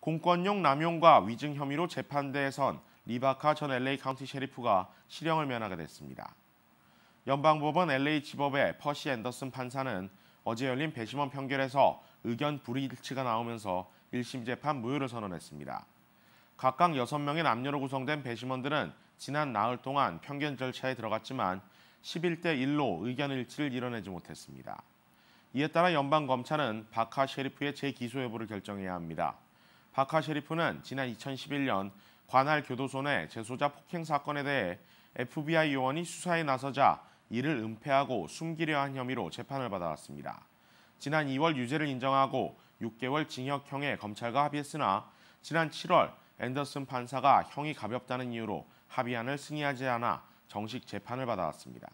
공권용 남용과 위증 혐의로 재판대에선 리바카 전 LA 카운티 셰리프가 실형을 면하게 됐습니다. 연방법원 LA 지법의 퍼시 앤더슨 판사는 어제 열린 배심원 판결에서 의견 불일치가 나오면서 1심 재판 무효를 선언했습니다. 각각 6명의 남녀로 구성된 배심원들은 지난 나흘 동안 평균 절차에 들어갔지만 11대 1로 의견 일치를 이뤄내지 못했습니다. 이에 따라 연방검찰은 바카 셰리프의 재기소 여부를 결정해야 합니다. 바카 셰리프는 지난 2011년 관할 교도소내 재소자 폭행 사건에 대해 FBI 요원이 수사에 나서자 이를 은폐하고 숨기려 한 혐의로 재판을 받아왔습니다. 지난 2월 유죄를 인정하고 6개월 징역형에 검찰과 합의했으나 지난 7월 앤더슨 판사가 형이 가볍다는 이유로 합의안을 승인하지 않아 정식 재판을 받아왔습니다.